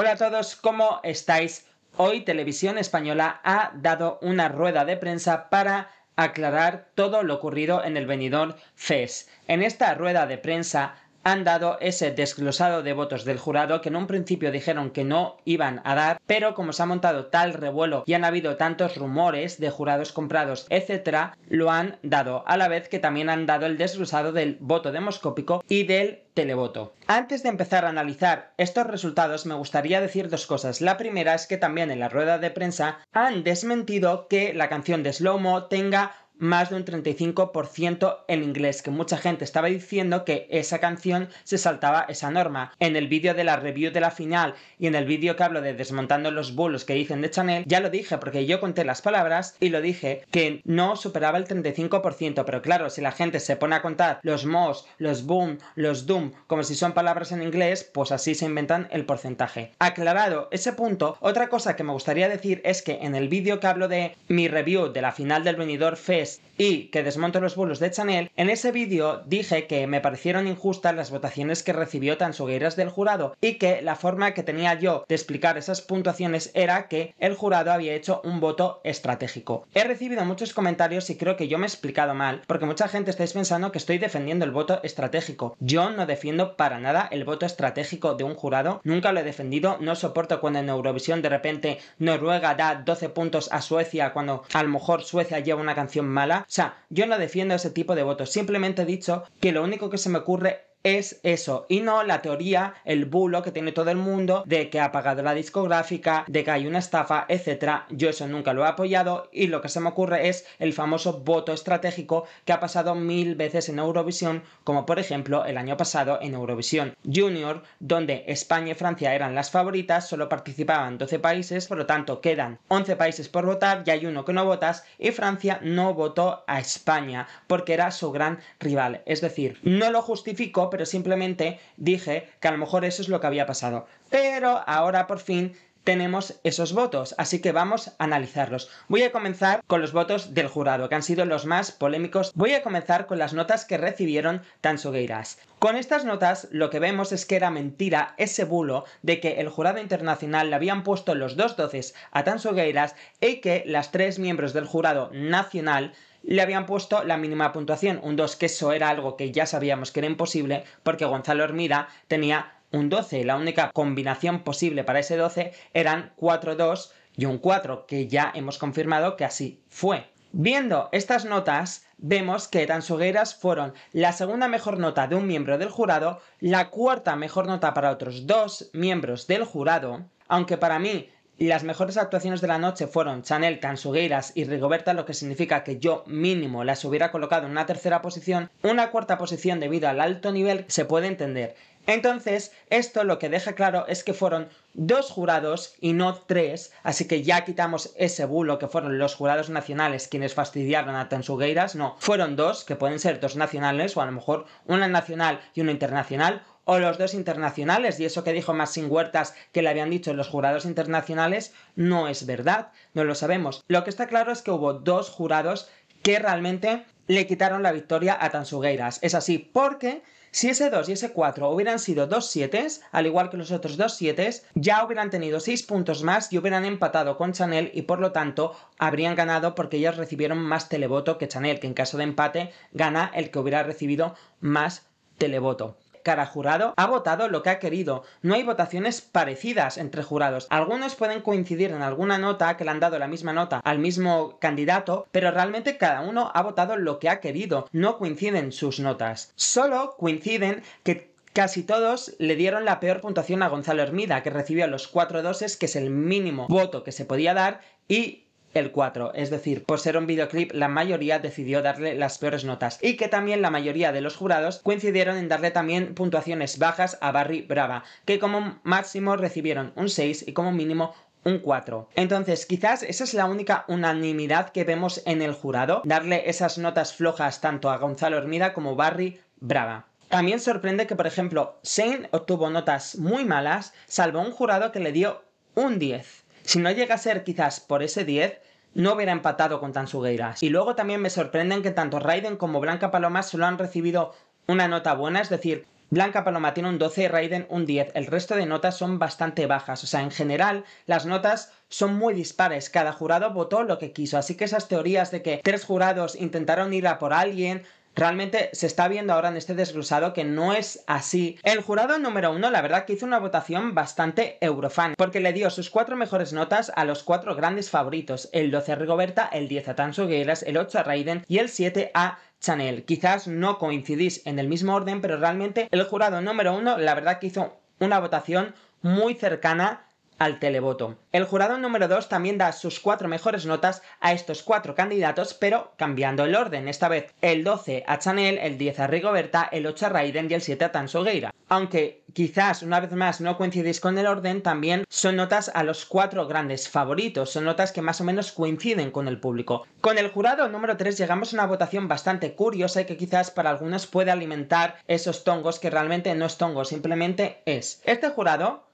Hola a todos, ¿cómo estáis? Hoy Televisión Española ha dado una rueda de prensa para aclarar todo lo ocurrido en el venidor FES. En esta rueda de prensa han dado ese desglosado de votos del jurado que en un principio dijeron que no iban a dar, pero como se ha montado tal revuelo y han habido tantos rumores de jurados comprados, etcétera, lo han dado, a la vez que también han dado el desglosado del voto demoscópico y del televoto. Antes de empezar a analizar estos resultados, me gustaría decir dos cosas. La primera es que también en la rueda de prensa han desmentido que la canción de Slow tenga más de un 35% en inglés, que mucha gente estaba diciendo que esa canción se saltaba esa norma. En el vídeo de la review de la final y en el vídeo que hablo de desmontando los bulos que dicen de Chanel, ya lo dije porque yo conté las palabras y lo dije que no superaba el 35%, pero claro, si la gente se pone a contar los mos, los boom, los doom, como si son palabras en inglés, pues así se inventan el porcentaje. Aclarado ese punto, otra cosa que me gustaría decir es que en el vídeo que hablo de mi review de la final del Venidor Fest y que desmonto los bulos de Chanel, en ese vídeo dije que me parecieron injustas las votaciones que recibió Tansugueiras del jurado y que la forma que tenía yo de explicar esas puntuaciones era que el jurado había hecho un voto estratégico. He recibido muchos comentarios y creo que yo me he explicado mal, porque mucha gente estáis pensando que estoy defendiendo el voto estratégico. Yo no defiendo para nada el voto estratégico de un jurado, nunca lo he defendido, no soporto cuando en Eurovisión de repente Noruega da 12 puntos a Suecia cuando a lo mejor Suecia lleva una canción o sea, yo no defiendo ese tipo de votos. Simplemente he dicho que lo único que se me ocurre es eso, y no la teoría, el bulo que tiene todo el mundo de que ha pagado la discográfica, de que hay una estafa, etcétera. Yo eso nunca lo he apoyado y lo que se me ocurre es el famoso voto estratégico que ha pasado mil veces en Eurovisión, como por ejemplo el año pasado en Eurovisión Junior, donde España y Francia eran las favoritas, solo participaban 12 países, por lo tanto quedan 11 países por votar y hay uno que no votas y Francia no votó a España porque era su gran rival. Es decir, no lo justificó pero simplemente dije que a lo mejor eso es lo que había pasado. Pero ahora por fin tenemos esos votos, así que vamos a analizarlos. Voy a comenzar con los votos del jurado, que han sido los más polémicos. Voy a comenzar con las notas que recibieron Tansogueiras. Con estas notas lo que vemos es que era mentira ese bulo de que el jurado internacional le habían puesto los dos doces a Tansogueiras y que las tres miembros del jurado nacional le habían puesto la mínima puntuación, un 2, que eso era algo que ya sabíamos que era imposible, porque Gonzalo Hermida tenía un 12, la única combinación posible para ese 12 eran 4-2 y un 4, que ya hemos confirmado que así fue. Viendo estas notas, vemos que Tansugueiras fueron la segunda mejor nota de un miembro del jurado, la cuarta mejor nota para otros dos miembros del jurado, aunque para mí las mejores actuaciones de la noche fueron Chanel, Cansugueiras y Rigoberta, lo que significa que yo mínimo las hubiera colocado en una tercera posición. Una cuarta posición debido al alto nivel se puede entender. Entonces, esto lo que deja claro es que fueron dos jurados y no tres, así que ya quitamos ese bulo que fueron los jurados nacionales quienes fastidiaron a Tansugueiras, no, fueron dos, que pueden ser dos nacionales o a lo mejor una nacional y una internacional, o los dos internacionales. Y eso que dijo sin Huertas que le habían dicho los jurados internacionales no es verdad, no lo sabemos. Lo que está claro es que hubo dos jurados que realmente le quitaron la victoria a Tansugueiras. Es así, porque si ese 2 y ese 4 hubieran sido dos 7, al igual que los otros dos 7, ya hubieran tenido 6 puntos más y hubieran empatado con Chanel y por lo tanto habrían ganado porque ellos recibieron más televoto que Chanel, que en caso de empate gana el que hubiera recibido más televoto. Cada jurado ha votado lo que ha querido. No hay votaciones parecidas entre jurados. Algunos pueden coincidir en alguna nota que le han dado la misma nota al mismo candidato, pero realmente cada uno ha votado lo que ha querido. No coinciden sus notas. Solo coinciden que Casi todos le dieron la peor puntuación a Gonzalo Hermida, que recibió los cuatro doses, que es el mínimo voto que se podía dar, y el 4. Es decir, por ser un videoclip, la mayoría decidió darle las peores notas y que también la mayoría de los jurados coincidieron en darle también puntuaciones bajas a Barry Brava, que como máximo recibieron un 6 y como mínimo un 4. Entonces, quizás esa es la única unanimidad que vemos en el jurado, darle esas notas flojas tanto a Gonzalo Hermida como Barry Brava. También sorprende que, por ejemplo, Shane obtuvo notas muy malas, salvo un jurado que le dio un 10. Si no llega a ser quizás por ese 10, no hubiera empatado con tan sugueiras Y luego también me sorprenden que tanto Raiden como Blanca Paloma solo han recibido una nota buena, es decir, Blanca Paloma tiene un 12 y Raiden un 10. El resto de notas son bastante bajas. O sea, en general, las notas son muy dispares. Cada jurado votó lo que quiso. Así que esas teorías de que tres jurados intentaron ir a por alguien, realmente se está viendo ahora en este desglosado que no es así. El jurado número uno, la verdad que hizo una votación bastante eurofan, porque le dio sus cuatro mejores notas a los cuatro grandes favoritos, el 12 a Rigoberta, el 10 a tan el 8 a Raiden y el 7 a Chanel. Quizás no coincidís en el mismo orden, pero realmente el jurado número uno, la verdad que hizo una votación muy cercana al televoto. El jurado número 2 también da sus cuatro mejores notas a estos cuatro candidatos, pero cambiando el orden. Esta vez el 12 a Chanel, el 10 a Rigoberta, el 8 a Raiden y el 7 a Sogueira. Aunque quizás una vez más no coincidís con el orden, también son notas a los cuatro grandes favoritos, son notas que más o menos coinciden con el público. Con el jurado número 3 llegamos a una votación bastante curiosa y que quizás para algunos puede alimentar esos tongos que realmente no es tongo, simplemente es. Este jurado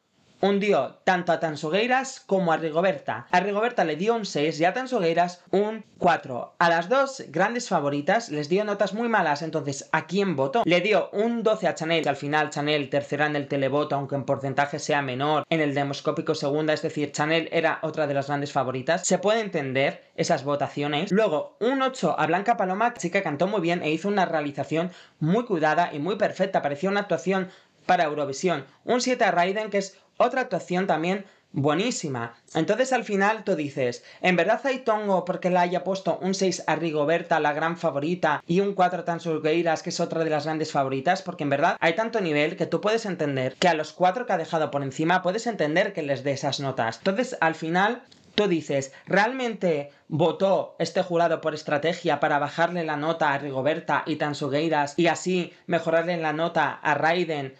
hundió tanto a Tansogueiras como a Rigoberta. A Rigoberta le dio un 6 y a Tansogueiras un 4. A las dos grandes favoritas les dio notas muy malas, entonces ¿a quién votó? Le dio un 12 a Chanel, que al final Chanel tercera en el televoto, aunque en porcentaje sea menor, en el demoscópico segunda, es decir, Chanel era otra de las grandes favoritas. Se puede entender esas votaciones. Luego, un 8 a Blanca Paloma, chica cantó muy bien e hizo una realización muy cuidada y muy perfecta, parecía una actuación para Eurovisión. Un 7 a Raiden, que es otra actuación también buenísima. Entonces al final tú dices, ¿en verdad hay tongo porque le haya puesto un 6 a Rigoberta, la gran favorita, y un 4 a Tansurgueiras, que es otra de las grandes favoritas? Porque en verdad hay tanto nivel que tú puedes entender que a los 4 que ha dejado por encima puedes entender que les dé esas notas. Entonces al final tú dices, ¿realmente votó este jurado por estrategia para bajarle la nota a Rigoberta y Tansugueiras y así mejorarle la nota a Raiden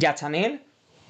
Chanel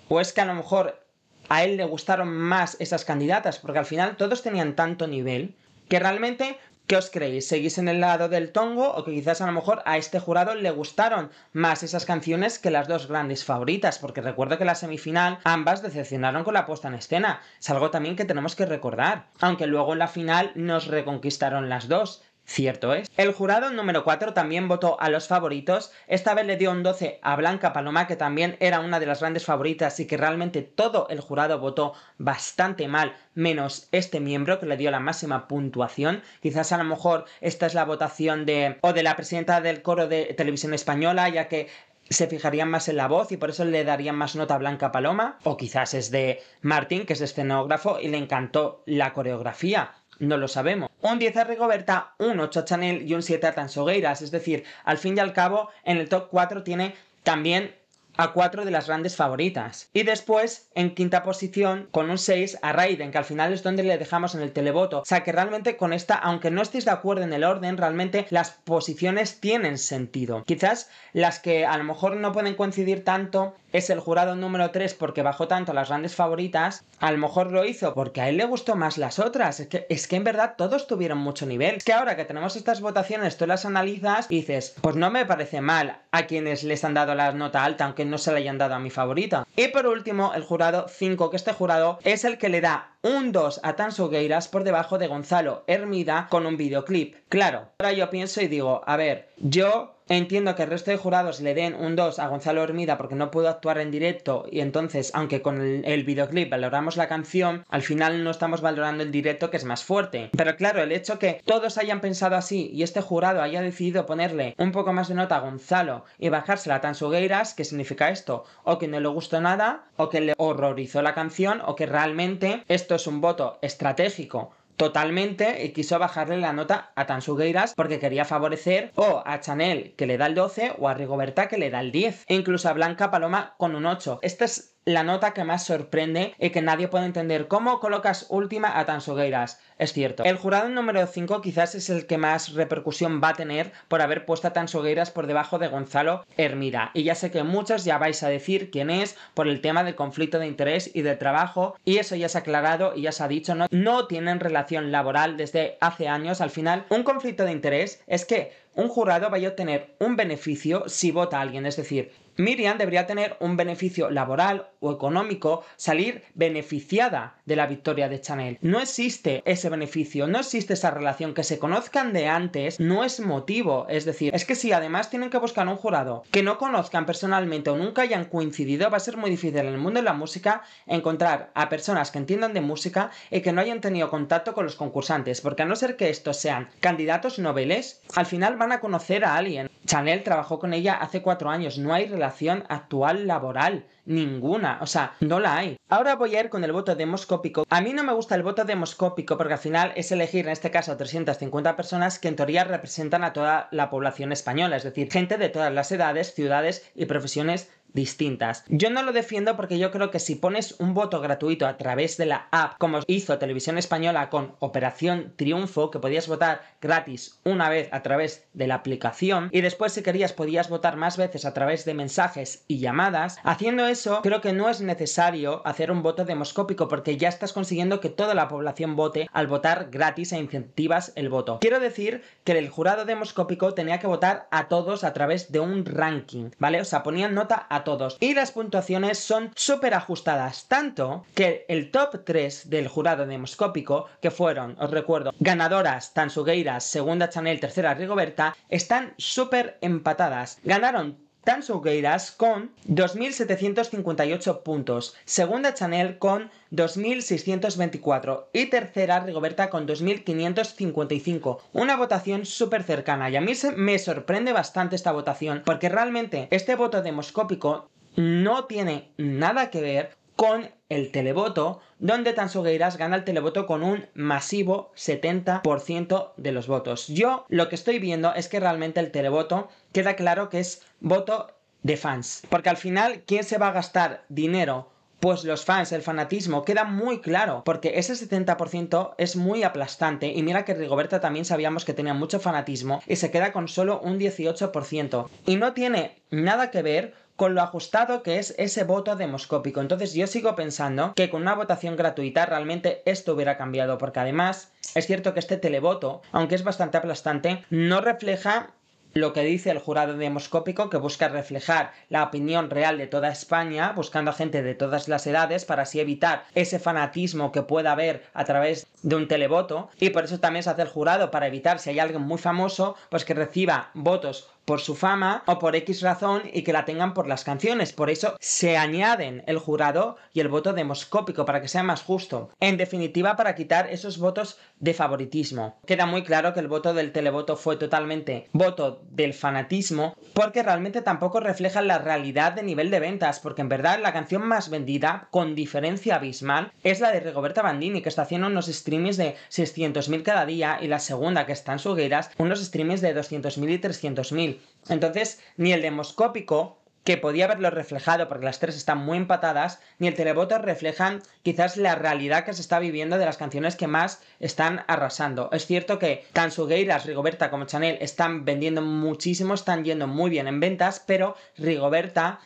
o es que a lo mejor a él le gustaron más esas candidatas, porque al final todos tenían tanto nivel que realmente, ¿qué os creéis? ¿Seguís en el lado del tongo o que quizás a lo mejor a este jurado le gustaron más esas canciones que las dos grandes favoritas? Porque recuerdo que en la semifinal ambas decepcionaron con la puesta en escena, es algo también que tenemos que recordar, aunque luego en la final nos reconquistaron las dos, Cierto es. El jurado número 4 también votó a los favoritos. Esta vez le dio un 12 a Blanca Paloma, que también era una de las grandes favoritas y que realmente todo el jurado votó bastante mal, menos este miembro que le dio la máxima puntuación. Quizás a lo mejor esta es la votación de o de la presidenta del coro de Televisión Española, ya que se fijarían más en la voz y por eso le darían más nota a Blanca Paloma. O quizás es de Martín, que es escenógrafo, y le encantó la coreografía no lo sabemos. Un 10 a Rigoberta, un 8 a Chanel y un 7 a Tansogueiras. Es decir, al fin y al cabo, en el top 4 tiene también a 4 de las grandes favoritas. Y después, en quinta posición, con un 6 a Raiden, que al final es donde le dejamos en el televoto. O sea que realmente con esta, aunque no estéis de acuerdo en el orden, realmente las posiciones tienen sentido. Quizás las que a lo mejor no pueden coincidir tanto es el jurado número 3 porque bajó tanto a las grandes favoritas, a lo mejor lo hizo porque a él le gustó más las otras. Es que, es que en verdad todos tuvieron mucho nivel. Es que ahora que tenemos estas votaciones, tú las analizas y dices, pues no me parece mal a quienes les han dado la nota alta, aunque no se la hayan dado a mi favorita. Y por último, el jurado 5, que este jurado es el que le da un 2 a Tan Geiras por debajo de Gonzalo Hermida con un videoclip. Claro, ahora yo pienso y digo, a ver, yo Entiendo que el resto de jurados le den un 2 a Gonzalo Hormida porque no pudo actuar en directo y entonces, aunque con el, videoclip valoramos la canción, al final no estamos valorando el directo que es más fuerte. Pero claro, el hecho que todos hayan pensado así y este jurado haya decidido ponerle un poco más de nota a Gonzalo y bajársela a sugueiras ¿qué significa esto? O que no le gustó nada, o que le horrorizó la canción, o que realmente esto es un voto estratégico totalmente y quiso bajarle la nota a Tansugueiras porque quería favorecer o a Chanel que le da el 12 o a Rigoberta que le da el 10. E incluso a Blanca Paloma con un 8. Esta es la nota que más sorprende y que nadie puede entender cómo colocas última a Tansogueiras. Es cierto. El jurado número 5 quizás es el que más repercusión va a tener por haber puesto a Tansogueiras por debajo de Gonzalo Hermida. Y ya sé que muchos ya vais a decir quién es por el tema del conflicto de interés y de trabajo. Y eso ya se ha aclarado y ya se ha dicho. No, no tienen relación laboral desde hace años. Al final, un conflicto de interés es que un jurado vaya a obtener un beneficio si vota a alguien. Es decir, Miriam debería tener un beneficio laboral o económico salir beneficiada de la victoria de Chanel. No existe ese beneficio, no existe esa relación. Que se conozcan de antes no es motivo. Es decir, es que si además tienen que buscar un jurado que no conozcan personalmente o nunca hayan coincidido, va a ser muy difícil en el mundo de la música encontrar a personas que entiendan de música y que no hayan tenido contacto con los concursantes. Porque a no ser que estos sean candidatos noveles, al final van a conocer a alguien. Chanel trabajó con ella hace cuatro años. No hay relación actual laboral. Ninguna. O sea, no la hay. Ahora voy a ir con el voto demoscópico. A mí no me gusta el voto demoscópico porque al final es elegir en este caso 350 personas que en teoría representan a toda la población española. Es decir, gente de todas las edades, ciudades y profesiones distintas. Yo no lo defiendo porque yo creo que si pones un voto gratuito a través de la app, como hizo Televisión Española con Operación Triunfo, que podías votar gratis una vez a través de la aplicación, y después si querías podías votar más veces a través de mensajes y llamadas, haciendo eso creo que no es necesario hacer un voto demoscópico porque ya estás consiguiendo que toda la población vote al votar gratis e incentivas el voto. Quiero decir que el jurado demoscópico tenía que votar a todos a través de un ranking, ¿vale? O sea, ponían nota a todos y las puntuaciones son súper ajustadas, tanto que el top 3 del jurado demoscópico, que fueron, os recuerdo, ganadoras Tansugueiras, Segunda Chanel, Tercera Rigoberta, están súper empatadas. Ganaron Tansugueiras con 2.758 puntos, segunda Chanel con 2.624 y tercera Rigoberta con 2.555. Una votación súper cercana y a mí me sorprende bastante esta votación porque realmente este voto demoscópico no tiene nada que ver con el televoto, donde Tansugueiras gana el televoto con un masivo 70% de los votos. Yo lo que estoy viendo es que realmente el televoto queda claro que es voto de fans, porque al final, ¿quién se va a gastar dinero? Pues los fans, el fanatismo, queda muy claro, porque ese 70% es muy aplastante. Y mira que Rigoberta también sabíamos que tenía mucho fanatismo y se queda con solo un 18%. Y no tiene nada que ver con lo ajustado que es ese voto demoscópico. Entonces yo sigo pensando que con una votación gratuita realmente esto hubiera cambiado, porque además es cierto que este televoto, aunque es bastante aplastante, no refleja lo que dice el jurado demoscópico que busca reflejar la opinión real de toda España, buscando a gente de todas las edades para así evitar ese fanatismo que pueda haber a través de un televoto y por eso también se hace el jurado para evitar si hay alguien muy famoso pues que reciba votos por su fama o por X razón y que la tengan por las canciones. Por eso se añaden el jurado y el voto demoscópico para que sea más justo. En definitiva, para quitar esos votos de favoritismo. Queda muy claro que el voto del televoto fue totalmente voto del fanatismo porque realmente tampoco refleja la realidad de nivel de ventas porque en verdad la canción más vendida con diferencia abismal es la de Rigoberta Bandini que está haciendo unos streamings de 600.000 cada día y la segunda que está en Sugueras unos streamings de 200.000 y 300.000 entonces, ni el demoscópico, que podía haberlo reflejado porque las tres están muy empatadas, ni el televoto reflejan quizás la realidad que se está viviendo de las canciones que más están arrasando. Es cierto que sugueiras Rigoberta como Chanel están vendiendo muchísimo, están yendo muy bien en ventas, pero Rigoberta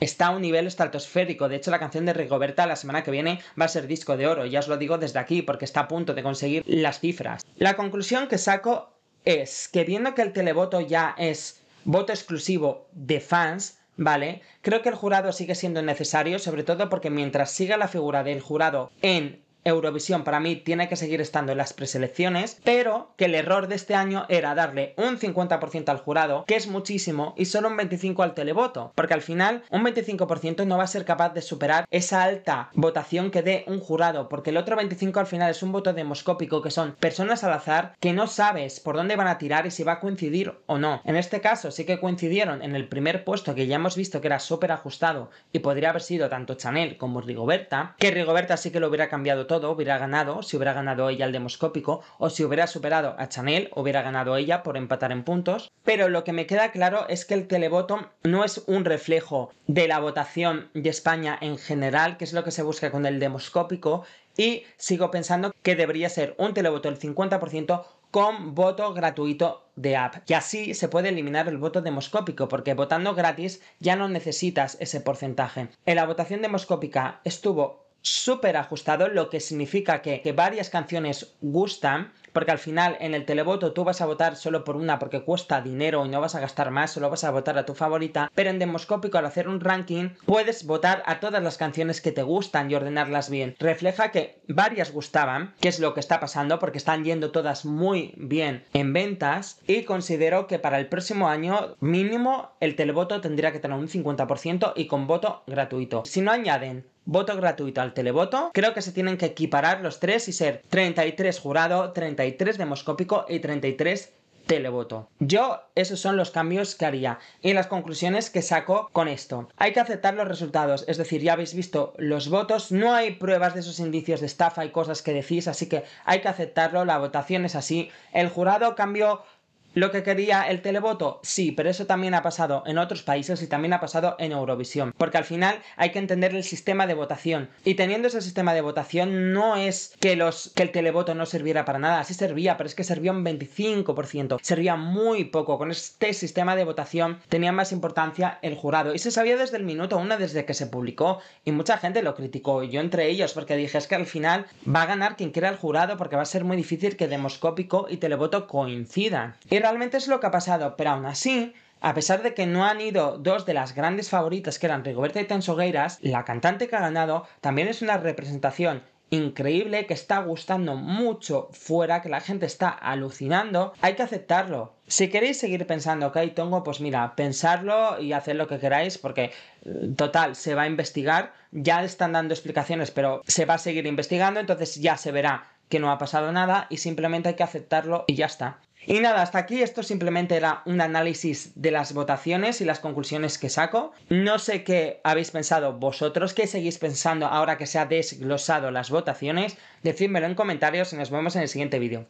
está a un nivel estratosférico. De hecho, la canción de Rigoberta la semana que viene va a ser disco de oro. Ya os lo digo desde aquí porque está a punto de conseguir las cifras. La conclusión que saco es que viendo que el televoto ya es voto exclusivo de fans, ¿vale? Creo que el jurado sigue siendo necesario, sobre todo porque mientras siga la figura del jurado en Eurovisión para mí tiene que seguir estando en las preselecciones, pero que el error de este año era darle un 50% al jurado, que es muchísimo, y solo un 25% al televoto, porque al final un 25% no va a ser capaz de superar esa alta votación que dé un jurado, porque el otro 25% al final es un voto demoscópico, que son personas al azar que no sabes por dónde van a tirar y si va a coincidir o no. En este caso sí que coincidieron en el primer puesto que ya hemos visto que era súper ajustado y podría haber sido tanto Chanel como Rigoberta, que Rigoberta sí que lo hubiera cambiado todo todo hubiera ganado, si hubiera ganado ella el demoscópico, o si hubiera superado a Chanel, hubiera ganado ella por empatar en puntos. Pero lo que me queda claro es que el televoto no es un reflejo de la votación de España en general, que es lo que se busca con el demoscópico, y sigo pensando que debería ser un televoto del 50% con voto gratuito de app. Y así se puede eliminar el voto demoscópico, porque votando gratis ya no necesitas ese porcentaje. En la votación demoscópica estuvo súper ajustado, lo que significa que, varias canciones gustan, porque al final en el televoto tú vas a votar solo por una porque cuesta dinero y no vas a gastar más, solo vas a votar a tu favorita, pero en Demoscópico al hacer un ranking puedes votar a todas las canciones que te gustan y ordenarlas bien. Refleja que varias gustaban, que es lo que está pasando porque están yendo todas muy bien en ventas y considero que para el próximo año mínimo el televoto tendría que tener un 50% y con voto gratuito. Si no añaden voto gratuito al televoto, creo que se tienen que equiparar los tres y ser 33 jurado, 33 demoscópico y 33 televoto. Yo esos son los cambios que haría y las conclusiones que saco con esto. Hay que aceptar los resultados, es decir, ya habéis visto los votos, no hay pruebas de esos indicios de estafa y cosas que decís, así que hay que aceptarlo, la votación es así. El jurado cambió lo que quería el televoto, sí, pero eso también ha pasado en otros países y también ha pasado en Eurovisión, porque al final hay que entender el sistema de votación. Y teniendo ese sistema de votación no es que el televoto no sirviera para nada, sí servía, pero es que servía un 25%, servía muy poco. Con este sistema de votación tenía más importancia el jurado y se sabía desde el minuto uno desde que se publicó y mucha gente lo criticó, y yo entre ellos, porque dije es que al final va a ganar quien quiera el jurado porque va a ser muy difícil que demoscópico y televoto coincidan realmente es lo que ha pasado, pero aún así, a pesar de que no han ido dos de las grandes favoritas que eran Rigoberta y Tensogueiras, la cantante que ha ganado también es una representación increíble que está gustando mucho fuera, que la gente está alucinando, hay que aceptarlo. Si queréis seguir pensando que hay tongo, pues mira, pensarlo y hacer lo que queráis porque eh, total, se va a investigar, ya están dando explicaciones, pero se va a seguir investigando, entonces ya se verá que no ha pasado nada y simplemente hay que aceptarlo y ya está. Y nada, hasta aquí esto simplemente era un análisis de las votaciones y las conclusiones que saco. No sé qué habéis pensado vosotros, qué seguís pensando ahora que se ha desglosado las votaciones. Decídmelo en comentarios y nos vemos en el siguiente vídeo.